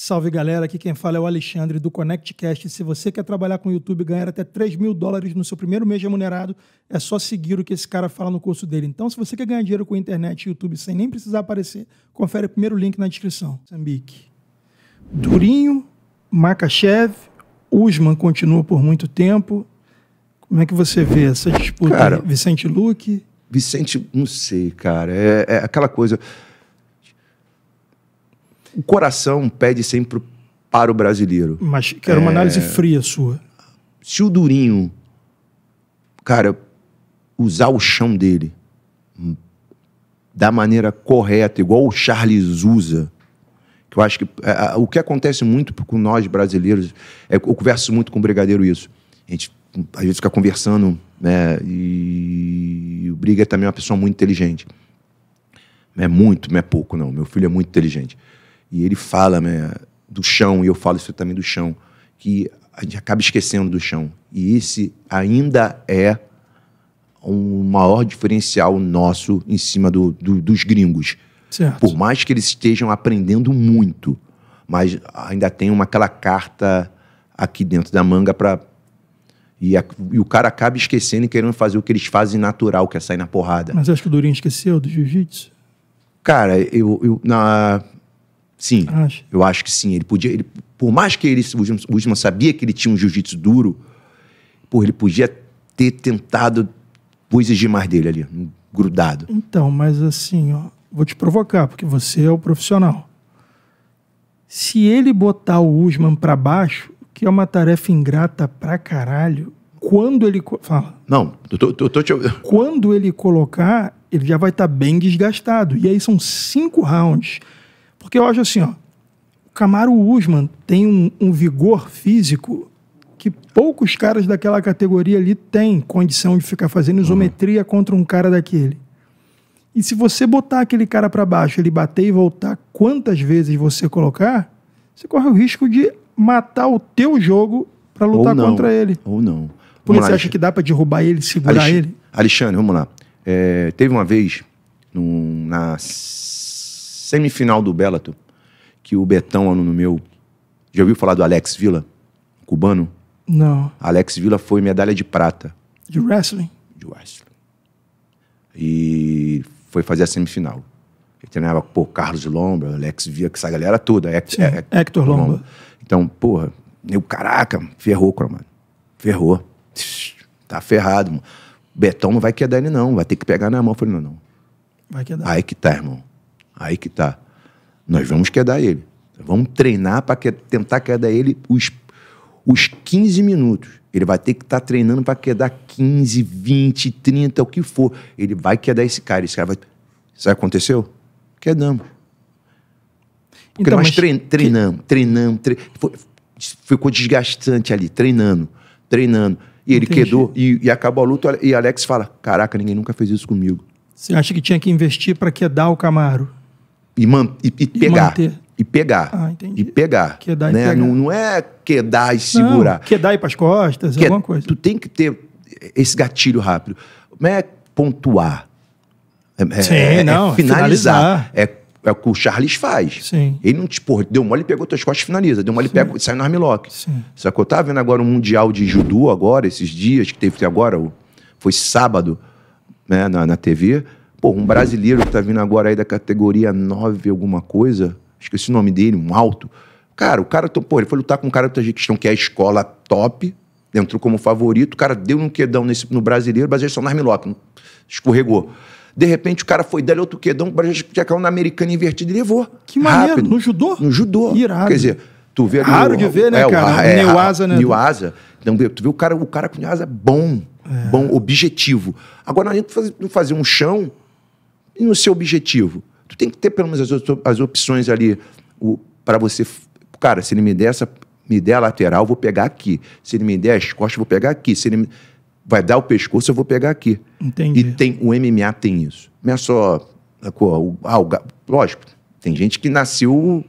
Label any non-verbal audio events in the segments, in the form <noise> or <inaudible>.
Salve galera, aqui quem fala é o Alexandre do ConnectCast. Se você quer trabalhar com o YouTube e ganhar até 3 mil dólares no seu primeiro mês remunerado, é só seguir o que esse cara fala no curso dele. Então, se você quer ganhar dinheiro com a internet e YouTube sem nem precisar aparecer, confere o primeiro link na descrição. Moçambique. Durinho, Makachev, Usman continua por muito tempo. Como é que você vê essa disputa? Cara, Vicente Luque? Vicente, não sei, cara. é, é aquela coisa o coração pede sempre para o brasileiro. Mas quero é... uma análise fria sua. Se o Durinho, cara, usar o chão dele da maneira correta, igual o Charles usa, que eu acho que é, o que acontece muito com nós brasileiros, é, eu converso muito com o brigadeiro isso. A gente fica conversando, né, e, o Briga também é uma pessoa muito inteligente. Não é muito, não é pouco, não. Meu filho é muito inteligente. E ele fala né, do chão, e eu falo isso também do chão, que a gente acaba esquecendo do chão. E esse ainda é um maior diferencial nosso em cima do, do, dos gringos. Certo. Por mais que eles estejam aprendendo muito, mas ainda tem uma, aquela carta aqui dentro da manga para e, a, e, o cara acaba esquecendo e querendo fazer o que eles fazem natural, que é sair na porrada. Mas acho que o Durinho esqueceu do jiu-jitsu? Cara, eu, eu na, Sim, Acho. eu acho que sim. Ele podia, ele, por mais que ele, o Usman sabia que ele tinha um jiu-jitsu duro, por ele podia ter tentado vou exigir mais dele ali, grudado. Então, mas assim, ó, vou te provocar, porque você é o profissional. Se ele botar o Usman para baixo, que é uma tarefa ingrata pra caralho, quando ele. Fala. Não, eu tô, tô, tô te... Quando ele colocar, ele já vai estar tá bem desgastado. E aí são cinco rounds porque eu acho assim, ó, o Camaro Usman tem um, um vigor físico que poucos caras daquela categoria ali têm condição de ficar fazendo isometria uhum. contra um cara daquele. E se você botar aquele cara para baixo, ele bater e voltar quantas vezes você colocar, você corre o risco de matar o teu jogo para lutar não, contra ele. Ou não. Porque você acha que dá para derrubar ele, segurar Alex... ele? Alexandre, vamos lá. É, teve uma vez, num, na semifinal do Bellator, que o Betão, ano no meu. Já ouviu falar do Alex Villa, cubano? Não. Alex Villa foi medalha de prata. De wrestling? De wrestling. E foi fazer a semifinal. Ele treinava, pô, Carlos Lomba, Alex Villa, que essa galera toda. Hec Sim, Hec Hector Lomba. Lomba. Então, porra, meu caraca, ferrou, mano. Ferrou. Tá ferrado, mano. Betão não vai quedar ele, não. Vai ter que pegar na mão. Eu falei, não, não. Vai quedar. Aí que tá, irmão. Aí que tá. Nós vamos quedar ele. Vamos treinar para que, tentar quedar ele os, os 15 minutos. Ele vai ter que estar tá treinando para quedar 15, 20, 30, o que for. Ele vai quedar esse cara. Esse cara vai. Sabe o que aconteceu? Quedamos. Porque então, nós trein, treinamos, que... treinamos, treinamos. Foi, ficou desgastante ali, treinando, treinando. E ele quedou e, e, acabou a luta. E Alex fala: Caraca, ninguém nunca fez isso comigo. Você acha que tinha que investir para quedar o Camaro? e, man, e, e pegar. E e pegar. Ah, e pegar. Quedar né? e pegar. Não, não é quedar e segurar. Não, quedar e ir para as costas, que, é, alguma coisa. Tu tem que ter esse gatilho rápido. Não é pontuar. É, é Sim, é, é, não, é finalizar. finalizar. É, é o que o Charles faz. Sim. Ele não te, porra, deu mole, pegou tuas costas e finaliza. Deu mole, Sim. pega, sai no armlock. que Eu tava vendo agora um Mundial de Judô agora, esses dias que teve agora, foi sábado, né, na, na TV. Pô, um brasileiro que tá vindo agora aí da categoria 9, alguma coisa, esqueci o nome dele, um alto. Cara, o cara, pô, ele foi lutar com um cara do Tajiquistão, que é a escola top, entrou como favorito, o cara deu um quedão nesse, no brasileiro, o brasileiro só no escorregou. De repente o cara foi dali outro quedão, o brasileiro já caiu na americana invertida e levou. Que maneiro, Rápido. no judô? No judô. Irado. Quer dizer, tu vê ali... Raro de ver, né, é, cara? É, né? Neuasa. Então, tu vê o cara, o cara com Asa é bom, é. bom, objetivo. Agora, não adianta fazer, fazer um chão e no seu objetivo. Tu tem que ter pelo menos as, as opções ali para você. Cara, se ele me der essa, me der a lateral, vou pegar aqui. Se ele me der as costas, vou pegar aqui. Se ele me, vai dar o pescoço, eu vou pegar aqui. Entendi. E tem, o MMA tem isso. Não é só. Ah, o, lógico, tem gente que nasceu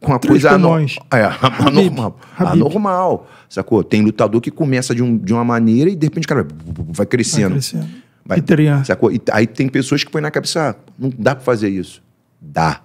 com uma coisa é, anormal é, anormal. Anormal. Sacou? Tem lutador que começa de, um, de uma maneira e de repente cara vai crescendo. Vai crescendo. Vai, Sacou? E aí tem pessoas que põem na cabeça, ah, não dá para fazer isso. Dá.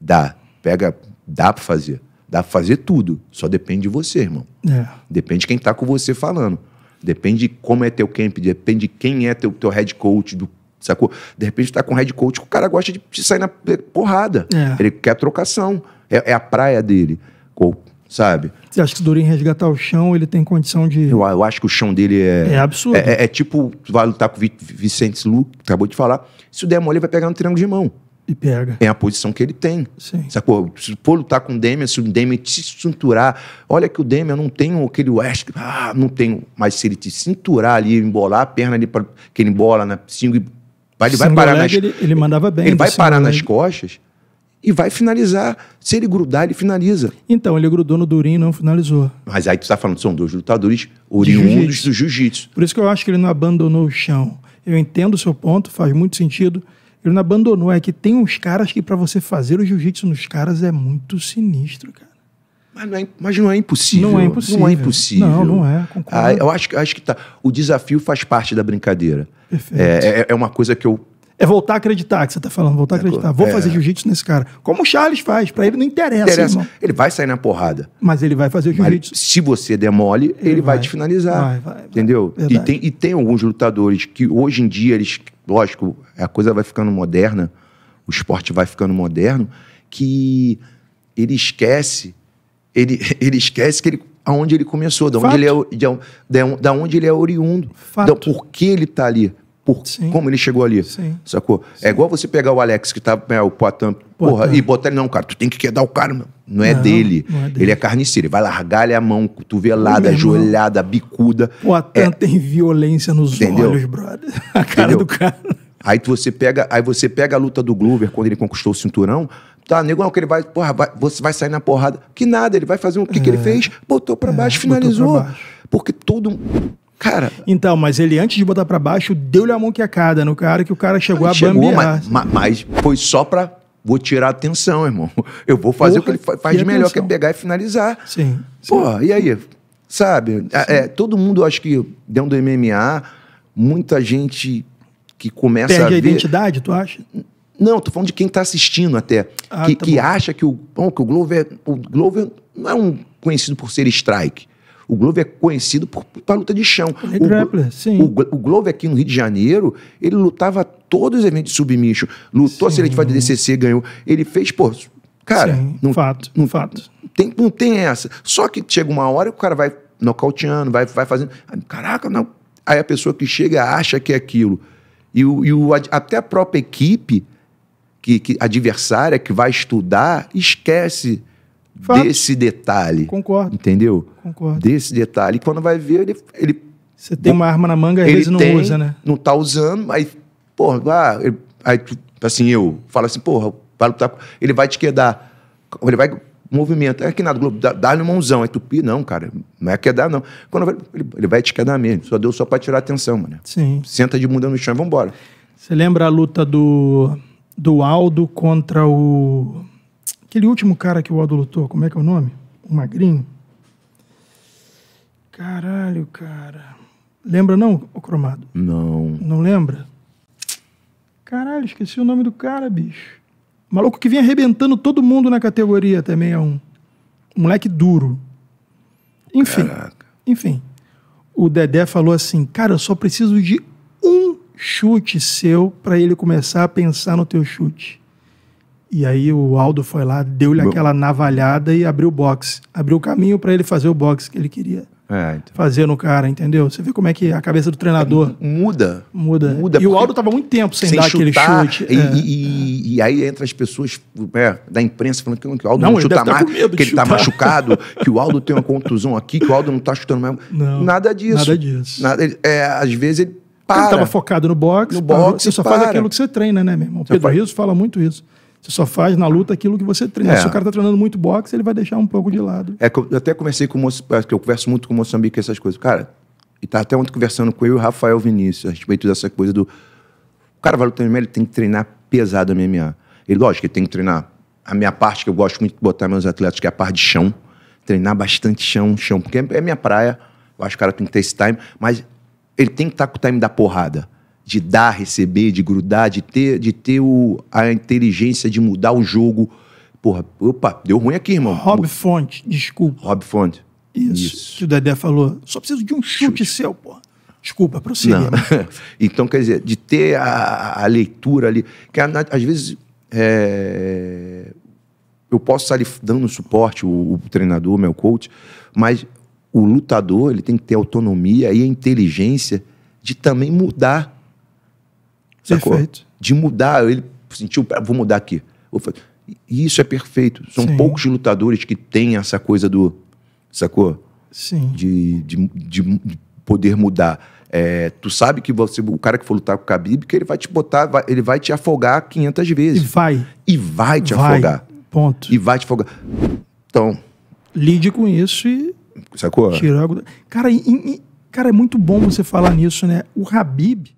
Dá. Pega, dá para fazer. Dá pra fazer tudo. Só depende de você, irmão. É. Depende de quem tá com você falando. Depende de como é teu camp, depende de quem é teu, teu head coach, do, sacou? De repente tá com head coach, o cara gosta de, sair na porrada. É. Ele quer trocação. É, é a praia dele. Ou sabe? Você acha que se o Durin resgatar o chão, ele tem condição de. Eu, eu acho que o chão dele é. É absurdo. É, é, é tipo, vai lutar com o Vicente Lu, que acabou de falar. Se o der mole, vai pegar no triângulo de mão. E pega. É a posição que ele tem. Sim. Sacou? Se for lutar com o Demian, se o Demian te cinturar. Olha que o Demian não tem aquele West. Ah, não tem. Mas se ele te cinturar ali, embolar a perna ali, pra, que ele embola na 5 ele vai parar leg, nas... ele, ele mandava bem. Ele vai parar leg. nas costas e vai finalizar. Se ele grudar, ele finaliza. Então, ele grudou no Durinho e não finalizou. Mas aí tu tá falando, são dois lutadores oriundos do jiu-jitsu. Por isso que eu acho que ele não abandonou o chão. Eu entendo o seu ponto, faz muito sentido. Ele não abandonou. É que tem uns caras que para você fazer o jiu-jitsu nos caras é muito sinistro, cara. Mas não, é, mas não é impossível. Não é impossível. Não é impossível. Não, não é. Ah, eu acho, acho que tá. O desafio faz parte da brincadeira. Perfeito. É, é, é uma coisa que eu é voltar a acreditar que você está falando, voltar a é, acreditar. Vou é. fazer jiu-jitsu nesse cara. Como o Charles faz, para ele não interessa. interessa. Irmão. Ele vai sair na porrada. Mas ele vai fazer jiu-jitsu. Se você der mole, ele, ele vai, vai, te finalizar. Vai, vai, entendeu? E tem, e tem alguns lutadores que hoje em dia, eles, lógico, a coisa vai ficando moderna, o esporte vai ficando moderno, que ele esquece, ele, <laughs> ele esquece que ele aonde ele começou, da onde ele é, de, de, de, onde ele é oriundo, então da, por que ele está ali por Sim. como ele chegou ali. Sim. Sacou? É Sim. É igual você pegar o Alex, que tá, né, o Poitin, porra, e botar ele, não, cara, tu tem que quedar o cara, meu. Não é, não, dele. Não é dele. Ele é carniceiro. Ele vai largar ali a mão, cotovelada, ajoelhada, bicuda. o é... tem violência nos Entendeu? olhos, brother. <laughs> A cara Entendeu? do cara. Aí você pega, aí você pega a luta do Glover quando ele conquistou o cinturão. Tá, negão, que ele vai, porra, vai, você vai sair na porrada. Que nada, ele vai fazer o que, é. que ele é. fez? Botou para é, baixo, finalizou. Pra baixo. Porque todo Cara. Então, mas ele antes de botar para baixo, deu-lhe a mão cada no cara que o cara chegou a chegou, bambear. Mas, mas, foi só pra. Vou tirar a atenção, irmão. <laughs> Eu vou fazer Porra, o que ele faz de melhor, atenção. que é pegar e finalizar. Sim. sim. Pô, e aí? Sabe? É, é, todo mundo, acho que dentro do MMA, muita gente que começa Perde a. Perde a identidade, tu acha? Não, tô falando de quem tá assistindo até. Ah, que, tá que acha que o, bom, que o Glover. O Glover não é um conhecido por ser strike. O Glover é conhecido por, por, por luta de chão. O, grappler, sim. O, o, Glover aqui no Rio de Janeiro, ele lutava todos os eventos de submission. Lutou sim. a seletiva de DCC, ganhou. Ele fez, pô... Cara, sim, não, fato, não, fato. Tem, não tem essa. Só que chega uma hora que o cara vai nocauteando, vai, vai fazendo... Caraca, não... Aí a pessoa que chega acha que é aquilo. E, o, e o, até a própria equipe que, que adversária que vai estudar esquece Fato. desse detalhe. Concordo. Entendeu? Concordo. desse detalhe. E quando vai ver, ele. ele Você tem uma arma na manga, às ele vezes não tem, usa, né? Não tá usando, aí, porra, ah, ele, aí, assim, eu falo assim, porra, vai lutar. Ele vai te quedar. Ele vai. Movimento. É que nada, Globo, dá-lhe dá mãozão. É tupi, não, cara. Não é quedar, não. Quando vai, ele, ele, vai te quedar mesmo. Só deu só pra tirar a atenção, mano. Sim. Senta de bunda no chão e vambora. Você lembra a luta do, do Aldo contra o. Aquele último cara que o Aldo lutou, como é que é o nome? O Magrinho? Caralho, cara. Lembra não, o cromado? Não. Não lembra? Caralho, esqueci o nome do cara, bicho. Maluco que vinha arrebentando todo mundo na categoria até 61. Moleque duro. Enfim. Caraca. Enfim. O Dedé falou assim: Cara, eu só preciso de um chute seu para ele começar a pensar no teu chute. E aí o Aldo foi lá, deu-lhe aquela navalhada e abriu o boxe. Abriu o caminho para ele fazer o boxe que ele queria. É, então. fazer no cara, entendeu? Você vê como é que a cabeça do treinador é, muda. Muda. muda e o Aldo tava muito tempo sem, sem dar chutar, aquele chute. E, é. e, e, aí entra as pessoas é, da imprensa falando que, que o Aldo não, não chuta tá mais, que ele tá machucado, <laughs> que o Aldo tem uma contusão aqui, que o Aldo não tá chutando mais. Não, nada disso. Nada disso. Nada, é, às vezes ele para. Ele tava focado no boxe. No boxe você só para. faz aquilo que você treina, né, meu irmão? O Pedro faz... Rios fala muito isso. Você só faz na luta aquilo que você treina. É. Se o cara tá treinando muito boxe, ele vai deixar um pouco de lado. É que eu até conversei com o Moçambique, eu converso muito com o Moçambique essas coisas. Cara, e tá até ontem conversando com eu e o Rafael Vinícius a respeito dessa coisa do. O cara vai lutar MMA, ele tem que treinar pesado MMA. Ele, lógico, ele tem que treinar a minha parte, que eu gosto muito de botar meus atletas, que é a parte de chão. Treinar bastante chão, chão, porque é minha praia. Eu acho que o cara tem que ter esse time, mas ele tem que estar tá com o time da porrada de dar, receber, de grudar, de ter, de ter o, a inteligência de mudar o jogo. Porra, opa, deu ruim aqui, irmão. Rob Fonte, desculpa. Rob Fonte. Isso, Isso. que o Dedé falou. Só preciso de um chute, chute. seu, porra. Desculpa, prossiga. <laughs> então, quer dizer, de ter a, a leitura ali. Que às vezes é, eu posso estar ali dando suporte, o, o treinador, meu coach, mas o lutador ele tem que ter autonomia e a inteligência de também mudar Sacou? Perfeito. De mudar, ele sentiu, ah, vou mudar aqui. isso é perfeito. São Sim. poucos lutadores que têm essa coisa do, sacou? Sim. De, de, de poder mudar. É, tu sabe que você, o cara que for lutar com o Khabib, que ele vai te botar, vai, ele vai te afogar 500 vezes. E vai. E vai te vai. afogar. Ponto. E vai te afogar. Então. Lide com isso e. Sacou? Tira algo... Cara, cara, é muito bom você falar nisso, né? O Habib,